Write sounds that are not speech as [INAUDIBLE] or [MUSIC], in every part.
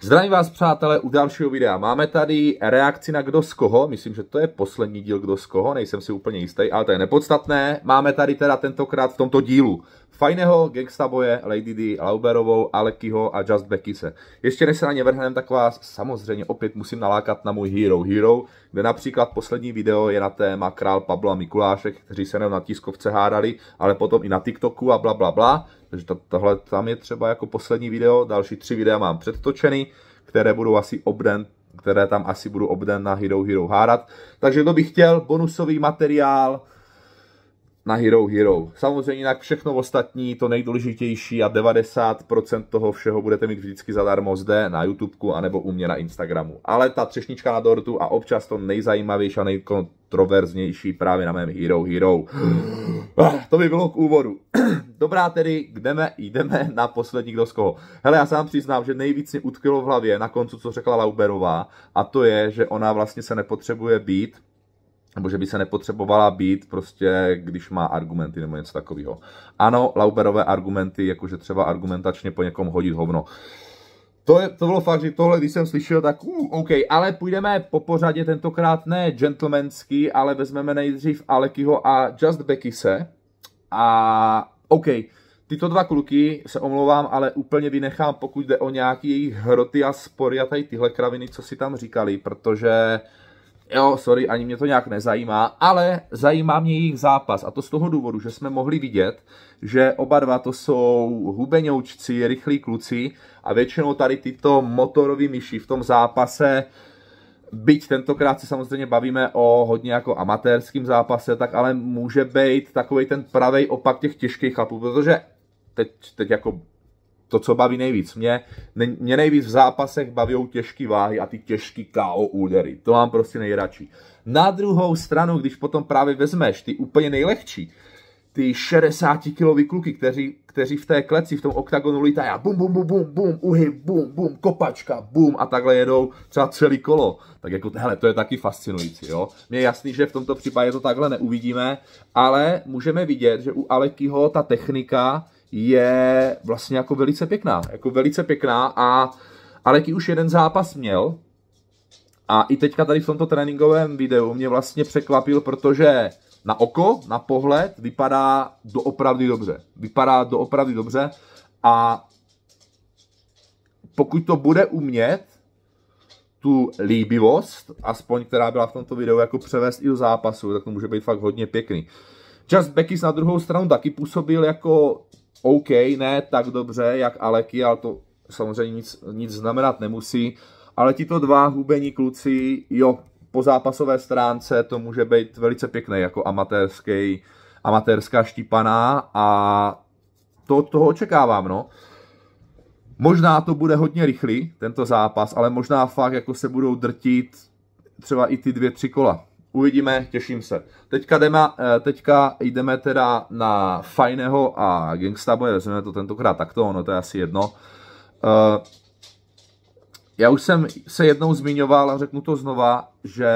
Zdravím vás, přátelé, u dalšího videa. Máme tady reakci na Kdo z koho, myslím, že to je poslední díl Kdo z koho, nejsem si úplně jistý, ale to je nepodstatné. Máme tady teda tentokrát v tomto dílu Fajného gangsta boje Lady D, Lauberovou, Alekyho a Just Beckyse. Ještě než se na ně vrhneme, tak vás samozřejmě opět musím nalákat na můj Hero Hero, kde například poslední video je na téma král Pablo a Mikulášek, kteří se jenom na tiskovce hádali, ale potom i na TikToku a bla bla bla. Takže to, tohle tam je třeba jako poslední video, další tři videa mám předtočeny, které budou asi obden které tam asi budu obden na Hero Hero hádat. Takže kdo by chtěl bonusový materiál, na Hero Hero. Samozřejmě jinak všechno ostatní, to nejdůležitější a 90% toho všeho budete mít vždycky zadarmo zde na YouTubeku anebo u mě na Instagramu. Ale ta třešnička na dortu a občas to nejzajímavější a nejkontroverznější právě na mém Hero Hero. [GASPS] To by bylo k úvodu. [CLEARS THROAT] Dobrá tedy, jdeme, jdeme na poslední kdo z koho. Hele, já sám přiznám, že nejvíc mi utkylo v hlavě na koncu, co řekla Lauberová a to je, že ona vlastně se nepotřebuje být nebo že by se nepotřebovala být prostě, když má argumenty nebo něco takového. Ano, Lauberové argumenty, jakože třeba argumentačně po někom hodit hovno. To, je, to bylo fakt, že tohle, když jsem slyšel, tak uh, OK, ale půjdeme po pořadě tentokrát ne gentlemanský, ale vezmeme nejdřív Alekyho a Just Beckise. A OK, tyto dva kluky, se omlouvám, ale úplně vynechám, pokud jde o nějaký jejich hroty a spory a tady tyhle kraviny, co si tam říkali, protože uh, Jo, sorry, ani mě to nějak nezajímá, ale zajímá mě jejich zápas a to z toho důvodu, že jsme mohli vidět, že oba dva to jsou hubenoučci, rychlí kluci a většinou tady tyto motorový myši v tom zápase Byť tentokrát se samozřejmě bavíme o hodně jako amatérském zápase, tak ale může být takový ten pravý opak těch těžkých chlapů, protože teď, teď jako to, co baví nejvíc. Mě, mě nejvíc v zápasech baví těžké váhy a ty těžké KO údery. To mám prostě nejradši. Na druhou stranu, když potom právě vezmeš ty úplně nejlehčí, ty 60 kilový kluky, kteří, kteří v té kleci, v tom oktagonu lítají a bum, bum, bum, bum, bum, uhy, bum, bum, kopačka, bum a takhle jedou třeba celý kolo. Tak jako, hele, to je taky fascinující, jo. Mně je jasný, že v tomto případě to takhle neuvidíme, ale můžeme vidět, že u Alekyho ta technika je vlastně jako velice pěkná. Jako velice pěkná a Aleky už jeden zápas měl a i teďka tady v tomto tréninkovém videu mě vlastně překvapil, protože na oko, na pohled vypadá doopravdy dobře. Vypadá doopravdy dobře a pokud to bude umět, tu líbivost, aspoň která byla v tomto videu, jako převést i do zápasu, tak to může být fakt hodně pěkný. Just Beckis na druhou stranu taky působil jako OK, ne tak dobře, jak Aleky, ale to samozřejmě nic, nic znamenat nemusí. Ale tito dva hubení kluci, jo, po zápasové stránce to může být velice pěkný, jako amatérský, amatérská štípaná a to, toho očekávám, no. Možná to bude hodně rychlý, tento zápas, ale možná fakt jako se budou drtit třeba i ty dvě, tři kola uvidíme, těším se. Teďka jdeme, eh, teďka jdeme teda na Fajného a Gangsta Boy, vezmeme to tentokrát takto, ono to je asi jedno. Eh, já už jsem se jednou zmiňoval a řeknu to znova, že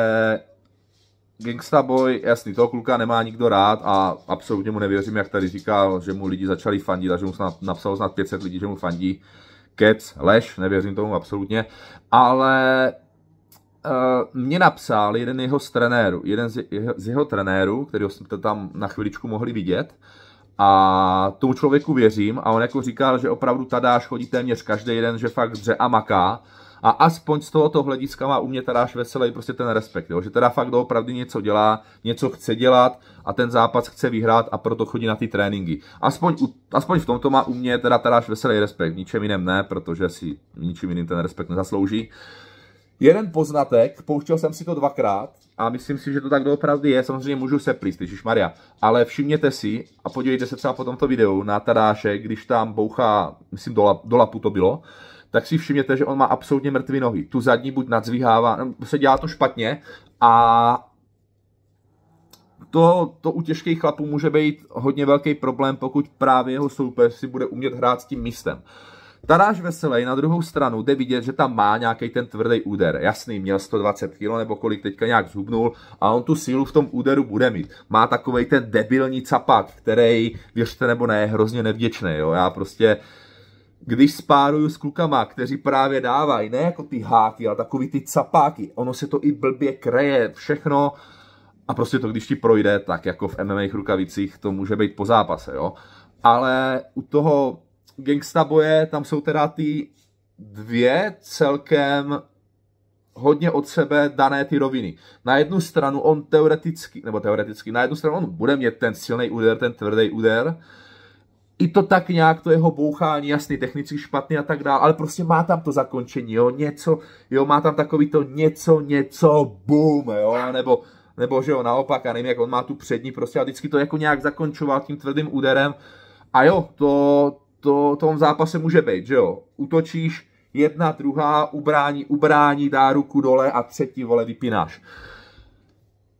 Gangsta Boy, jasný, toho kluka nemá nikdo rád a absolutně mu nevěřím, jak tady říkal, že mu lidi začali fandit a že mu snad, napsalo snad 500 lidí, že mu fandí. Kec, lež, nevěřím tomu absolutně, ale uh, mě napsal jeden jeho z trenérů, jeden z jeho, z jeho trenérů, kterého jsme tam na chviličku mohli vidět, a tomu člověku věřím a on jako říkal, že opravdu Tadáš chodí téměř každý den, že fakt dře a maká a aspoň z tohoto hlediska má u mě Tadáš Veselý prostě ten respekt, jo? že teda fakt doopravdy něco dělá, něco chce dělat a ten zápas chce vyhrát a proto chodí na ty tréninky. Aspoň, aspoň v tomto má u mě teda Tadáš Veselý respekt, ničem jiném ne, protože si ničím jiným ten respekt nezaslouží. Uh, jeden poznatek, pouštěl jsem si to dvakrát a myslím si, že to tak doopravdy je, samozřejmě můžu se plíst, Maria. Ale všimněte si a podívejte se třeba po tomto videu na Tadáše, když tam bouchá, myslím, do, do lapu to bylo, tak si všimněte, že on má absolutně mrtvý nohy. Tu zadní buď nadzvíhává, no, se prostě dělá to špatně a to, to u těžkých chlapů může být hodně velký problém, pokud právě jeho soupeř si bude umět hrát s tím místem. Tadáš Veselý na druhou stranu jde vidět, že tam má nějaký ten tvrdý úder. Jasný, měl 120 kg nebo kolik teďka nějak zhubnul a on tu sílu v tom úderu bude mít. Má takový ten debilní capak, který, věřte nebo ne, je hrozně nevděčný. Jo? Já prostě když spáruju s klukama, kteří právě dávají, ne jako ty háky, ale takový ty capáky, ono se to i blbě kreje, všechno, a prostě to, když ti projde, tak jako v MMA rukavicích to může být po zápase, jo. Ale u toho Gangsta boje, tam jsou teda ty dvě celkem hodně od sebe dané ty roviny. Na jednu stranu on teoreticky, nebo teoreticky, na jednu stranu on bude mít ten silný úder, ten tvrdý úder, i to tak nějak, to jeho bouchání, jasný, technicky špatný a tak dále, ale prostě má tam to zakončení, jo, něco, jo, má tam takový to něco, něco, boom, jo, nebo, nebo že jo, naopak, a nevím, jak on má tu přední prostě a vždycky to jako nějak zakončoval tím tvrdým úderem a jo, to, to, tom zápase může být, že jo? Utočíš, jedna, druhá, ubrání, ubrání, dá ruku dole a třetí, vole, vypínáš.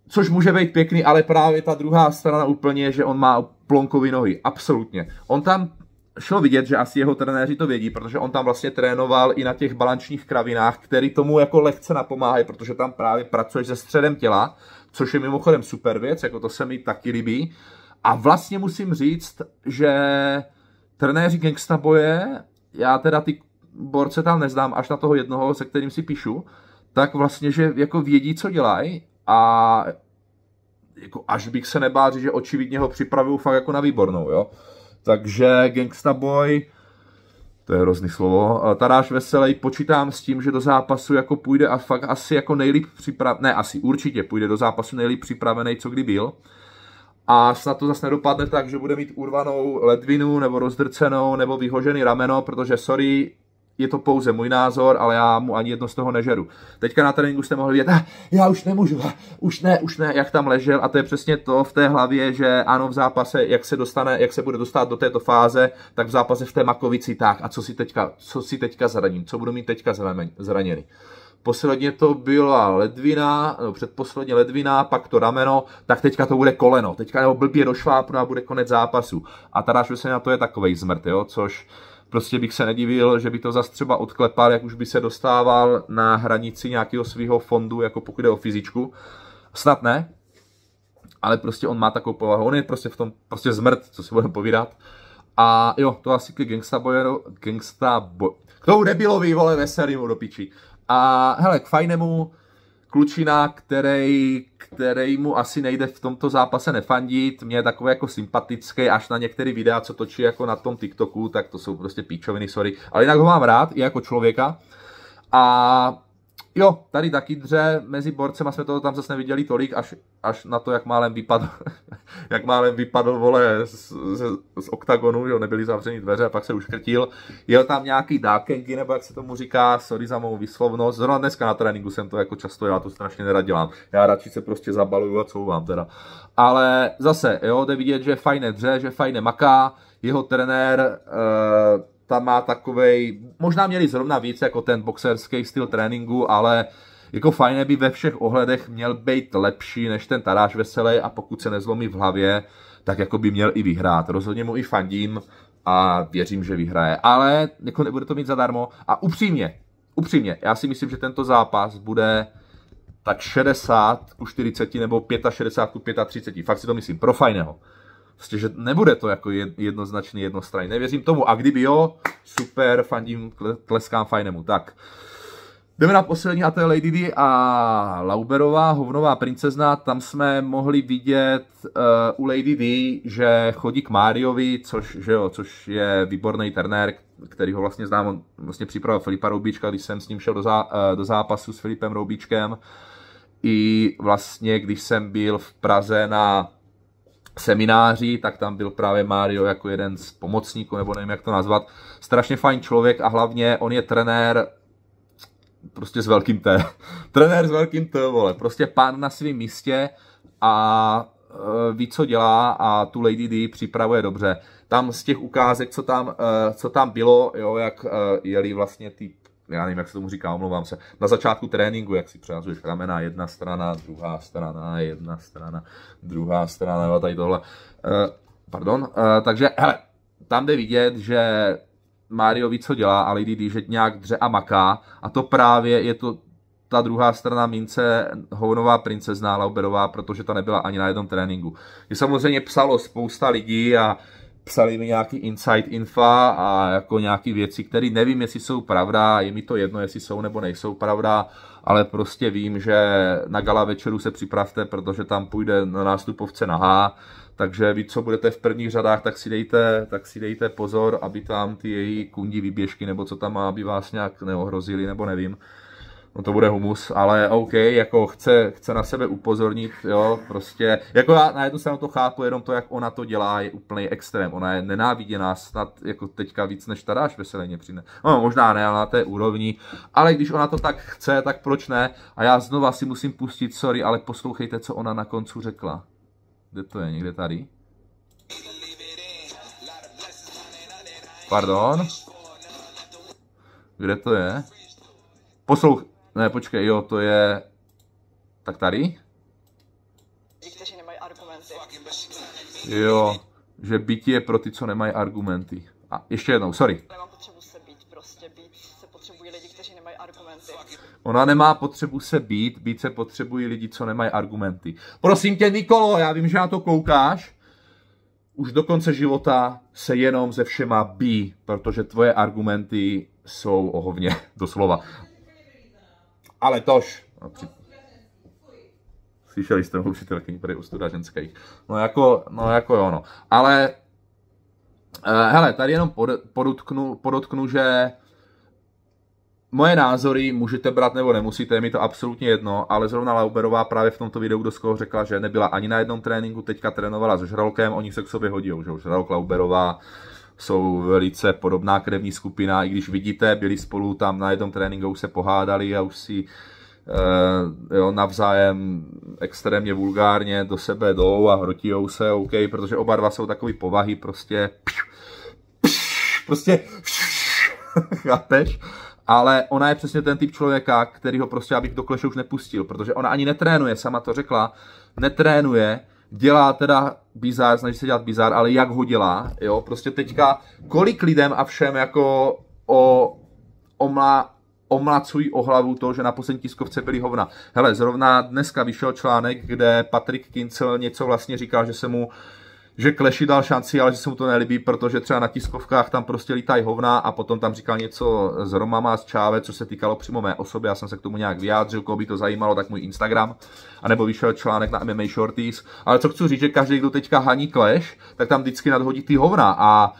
Což může být pěkný, ale právě ta druhá strana úplně, je, že on má plonkový nohy, absolutně. On tam šlo vidět, že asi jeho trenéři to vědí, protože on tam vlastně trénoval i na těch balančních kravinách, který tomu jako lehce napomáhají, protože tam právě pracuješ se středem těla, což je mimochodem super věc, jako to se mi taky líbí. A vlastně musím říct, že Trenéři gangsta boje, já teda ty borce tam neznám, až na toho jednoho, se kterým si píšu, tak vlastně, že jako vědí, co dělají a jako až bych se nebál že očividně ho připravil fakt jako na výbornou, jo. Takže Gangsta Boy, to je hrozný slovo, Tadáš Veselý počítám s tím, že do zápasu jako půjde a fakt asi jako nejlíp připravený, ne asi určitě půjde do zápasu nejlíp připravený, co kdy byl a snad to zase nedopadne tak, že bude mít urvanou ledvinu nebo rozdrcenou nebo vyhožený rameno, protože sorry, je to pouze můj názor, ale já mu ani jedno z toho nežeru. Teďka na tréninku jste mohli vědět, ah, já už nemůžu, ah, už ne, už ne, jak tam ležel a to je přesně to v té hlavě, že ano v zápase, jak se dostane, jak se bude dostat do této fáze, tak v zápase v té Makovici tak a co si teďka, co si teďka zraním, co budu mít teďka zraněný posledně to byla ledvina, no, předposledně ledvina, pak to rameno, tak teďka to bude koleno, teďka nebo blbě došvápnu a bude konec zápasu. A Tadáš se na to je takovej zmrt, jo, což prostě bych se nedivil, že by to zase třeba odklepal, jak už by se dostával na hranici nějakého svého fondu, jako pokud jde o fyzičku. Snad ne, ale prostě on má takovou povahu, on je prostě v tom prostě zmrt, co si budeme povídat. A jo, to asi k Gangsta bojero, Gangsta bo... K tomu debilovi, vole, veselý mu do piči. A hele, k fajnemu klučina, který, který mu asi nejde v tomto zápase nefandit, mě je takový jako sympatický, až na některé videa, co točí jako na tom TikToku, tak to jsou prostě píčoviny, sorry. Ale jinak ho mám rád, i jako člověka. A Jo, tady taky dře, mezi borcema jsme to tam zase neviděli tolik, až, až na to, jak málem vypadl, [LAUGHS] jak málem vypadl, vole, z, z, z oktagonu, jo, nebyly zavřeny dveře a pak se už krtil. Jel tam nějaký dákenky, nebo jak se tomu říká, sorry za mou vyslovnost, Zrovna dneska na tréninku jsem to jako často, já to strašně nerad dělám. Já radši se prostě zabaluju a couvám teda. Ale zase, jo, jde vidět, že fajné dře, že fajné maká, jeho trenér, eh, ta má takovej, možná měli zrovna víc jako ten boxerský styl tréninku, ale jako fajné by ve všech ohledech měl být lepší než ten Taráš Veselý a pokud se nezlomí v hlavě, tak jako by měl i vyhrát. Rozhodně mu i fandím a věřím, že vyhraje. Ale jako nebude to mít zadarmo a upřímně, upřímně, já si myslím, že tento zápas bude tak 60 ku 40 nebo 65 ku 35. Fakt si to myslím, pro fajného prostě, že nebude to jako jednoznačný jednostranný. Nevěřím tomu. A kdyby jo, super, fandím, tleskám fajnemu. Tak. Jdeme na poslední a to je Lady Di a Lauberová, hovnová princezna. Tam jsme mohli vidět uh, u Lady Di, že chodí k Máriovi, což, že jo, což je výborný trenér, který ho vlastně znám, on vlastně připravil Filipa Roubíčka, když jsem s ním šel do, zá, uh, do zápasu s Filipem Roubíčkem. I vlastně, když jsem byl v Praze na semináři, tak tam byl právě Mario jako jeden z pomocníků, nebo nevím, jak to nazvat. Strašně fajn člověk a hlavně on je trenér prostě s velkým T. [LAUGHS] trenér s velkým T, vole. Prostě pán na svém místě a e, ví, co dělá a tu Lady D připravuje dobře. Tam z těch ukázek, co tam, e, co tam bylo, jo, jak e, jeli vlastně ty já nevím, jak se tomu říká, omlouvám se, na začátku tréninku, jak si přehazuješ ramena, jedna strana, druhá strana, jedna strana, druhá strana, a tady tohle. Uh, pardon, uh, takže hele, tam jde vidět, že Mario ví, co dělá, ale když nějak dře a maká, a to právě je to ta druhá strana mince hovnová princezná Lauberová, protože ta nebyla ani na jednom tréninku. Je samozřejmě psalo spousta lidí a uh, psali mi nějaký inside info a jako nějaký věci, které nevím, jestli jsou pravda, je mi to jedno, jestli jsou nebo nejsou pravda, ale prostě vím, že na gala večeru se připravte, protože tam půjde na nástupovce nahá, takže vy, co budete v prvních řadách, tak si dejte, tak si dejte pozor, aby tam ty její kundi vyběžky nebo co tam má, aby vás nějak neohrozili, nebo nevím no to bude humus, ale OK, jako chce, chce na sebe upozornit, jo, prostě, jako já na jednu stranu to chápu, jenom to, jak ona to dělá, je úplný extrém, ona je nenáviděná snad jako teďka víc než Tadáš Veselé přijde. No, možná ne, ale na té úrovni, ale když ona to tak chce, tak proč ne? A já znova si musím pustit, sorry, ale poslouchejte, co ona na koncu řekla. Kde to je, někde tady? Pardon? Kde to je? Poslouch... Ne, počkej, jo, to je... Tak tady? Ti, kteří nemají argumenty. Jo, že bytí je pro ty, co nemají argumenty. A ještě jednou, sorry. Nemám potřebu se být, prostě být se potřebují lidi, kteří nemají argumenty. Ona nemá potřebu se být, být se potřebují lidi, co nemají argumenty. Prosím tě, Nikolo, já vím, že na to koukáš. Už do konce života se jenom ze všema bí, protože tvoje argumenty jsou ohovně, [LAUGHS] doslova ale tož. Při... Slyšeli jste mou přítelkyni, tady studa ženských. No jako, no jako jo, no. Ale eh, hele, tady jenom podotknu, podotknu, že moje názory můžete brát nebo nemusíte, je mi to absolutně jedno, ale zrovna Lauberová právě v tomto videu do skoro řekla, že nebyla ani na jednom tréninku, teďka trénovala s Žralkem, oni se k sobě hodí, že už Žralk Lauberová, uh, jsou velice podobná krevní skupina, i když vidíte, byli spolu tam na jednom tréninku, už se pohádali a už si eh, jo, navzájem extrémně vulgárně do sebe jdou a hrotijou se, OK, protože oba dva jsou takový povahy, prostě prostě chápeš? Ale ona je přesně ten typ člověka, který ho prostě abych do kleše už nepustil, protože ona ani netrénuje, sama to řekla, netrénuje, dělá teda bizar, snaží se dělat bizar, ale jak ho dělá, jo, prostě teďka kolik lidem a všem jako o, omla, omlacují o hlavu to, že na poslední tiskovce byli hovna. Hele, zrovna dneska vyšel článek, kde Patrik Kincel něco vlastně říká, že se mu uh, že Kleši dal šanci, ale že se mu to nelíbí, protože třeba na tiskovkách tam prostě lítají hovna a potom tam říkal něco s Romama s Čáve, co se týkalo přímo mé osoby, já jsem se k tomu nějak vyjádřil, koho by to zajímalo, tak můj Instagram, anebo vyšel článek na MMA Shorties, ale co chci říct, že každý, kdo teďka haní Kleš, tak tam vždycky nadhodí ty hovna a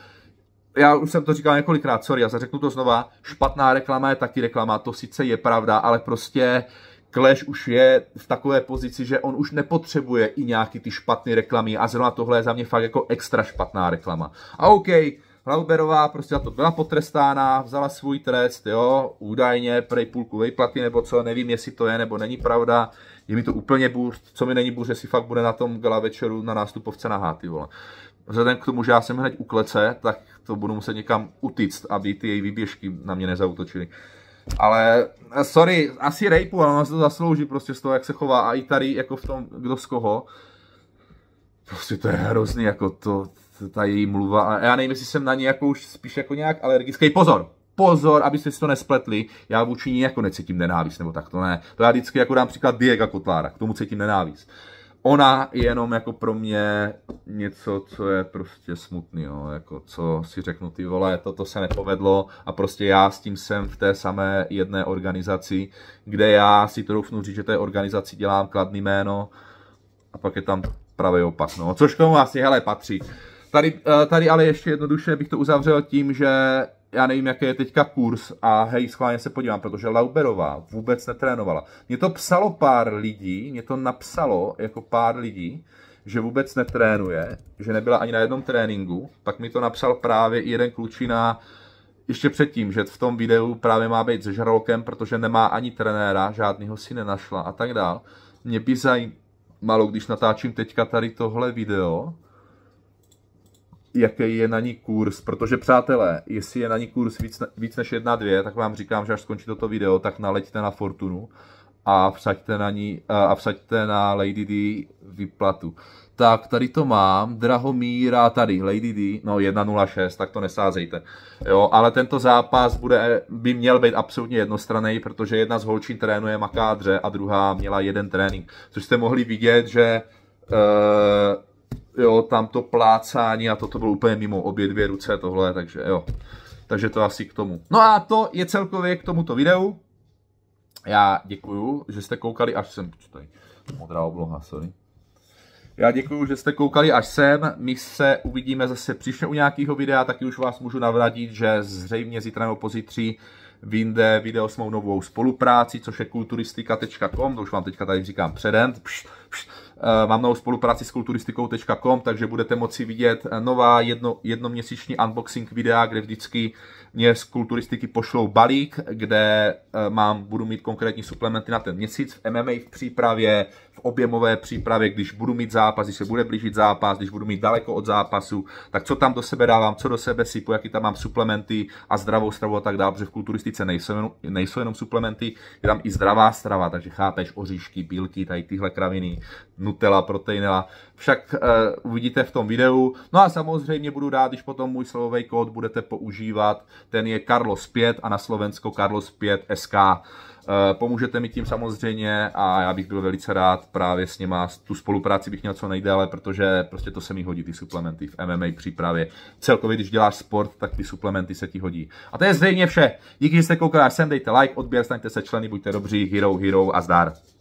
já už jsem to říkal několikrát, sorry, já zařeknu to znova, špatná reklama je taky reklama, to sice je pravda, ale prostě Clash už je v takové pozici, že on už nepotřebuje i nějaký ty špatné reklamy a zrovna tohle je za mě fakt jako extra špatná reklama. A OK, Lauberová prostě za to byla potrestána, vzala svůj trest, jo, údajně prej půlku vejplaty nebo co, nevím jestli to je nebo není pravda, je mi to úplně bůř, co mi není bůř, si fakt bude na tom gala večeru na nástupovce na háty, vole. Vzhledem k tomu, že já jsem hned u klece, tak to budu muset někam utíct, aby ty její výběžky na mě nezautočily. Ale eh, sorry, asi Rejpu, ale ona se to zaslouží prostě z toho, jak se chová a i tady jako v tom, kdo z koho. Prostě to je hrozný, jako to, ta její mluva. A já nevím, jestli jsem na ní jako už spíš jako nějak alergický. Pozor, pozor, abyste si to nespletli, já vůči ní jako necítím nenávist, nebo tak to ne. To já vždycky jako dám příklad Diego Kotlára, k tomu cítím nenávist ona je jenom jako pro mě něco, co je prostě smutný, jo. jako co si řeknu, ty vole, toto se nepovedlo a prostě já s tím jsem v té samé jedné organizaci, kde já si troufnu říct, že té organizaci dělám kladný jméno a pak je tam pravý opak, no, což k tomu asi, hele, patří. Tady, eh, tady ale ještě jednoduše bych to uzavřel tím, že já nevím, jaký je teďka kurz a hej, schválně se podívám, protože Lauberová vůbec netrénovala. Mě to psalo pár lidí, mě to napsalo jako pár lidí, že vůbec netrénuje, že nebyla ani na jednom tréninku. Pak mi to napsal právě jeden klučina ještě předtím, že v tom videu právě má být se žralokem, protože nemá ani trenéra, žádnýho si nenašla a tak dál. Mě by zajímalo, když natáčím teďka tady tohle video, jaký je na ní kurz, protože přátelé, jestli je na ní kurz víc, víc než jedna dvě, tak vám říkám, že až skončí toto video, tak naleďte na Fortunu a vsaďte na ní, a vsaďte na Lady D vyplatu. Tak tady to mám, Drahomíra tady, Lady D, no 1.06, tak to nesázejte. Jo, ale tento zápas bude, by měl být absolutně jednostranný, protože jedna z holčin trénuje makádře a druhá měla jeden trénink. Což jste mohli vidět, že uh, jo, tam to plácání a toto bylo úplně mimo obě dvě ruce tohle, takže jo. Takže to asi k tomu. No a to je celkově k tomuto videu. Já děkuju, že jste koukali až sem. Počkej, modrá obloha, sorry. Já děkuju, že jste koukali až sem. My se uvidíme zase příště u nějakého videa, taky už vás můžu navradit, že zřejmě zítra nebo pozítří vyjde video s mou novou spolupráci, což je kulturistika.com, to už vám teďka tady říkám předem. Pšt, pšt, Eh, mám novou spolupráci s kulturistikou.com, takže budete moci vidět eh, nová jedno, jednoměsíční unboxing videa, kde vždycky mě z kulturistiky pošlou balík, kde eh, mám, budu mít konkrétní suplementy na ten měsíc v MMA v přípravě, objemové přípravě, když budu mít zápas, když se bude blížit zápas, když budu mít daleko od zápasu, tak co tam do sebe dávám, co do sebe sypu, jaký tam mám suplementy a zdravou stravu a tak dále, protože v kulturistice nejsou jenom, nejsou jenom suplementy, je tam i zdravá strava, takže chápeš, oříšky, bílky, tady tyhle kraviny, nutella, proteinela, však uh, uvidíte v tom videu. No a samozřejmě budu rád, když potom můj slovový kód budete používat, ten je Carlos 5 a na Slovensko Carlos 5 SK. Eh, pomůžete mi tím samozřejmě a já bych byl velice rád právě s nima. Tu spolupráci bych měl co nejdéle, protože prostě to se mi hodí ty suplementy v MMA přípravě. Celkově, když děláš sport, tak ty suplementy se ti hodí. A to je zřejmě vše. Díky, že jste koukali až sem, dejte like, odběr, staňte se členy, buďte dobří, hero, hero a zdar.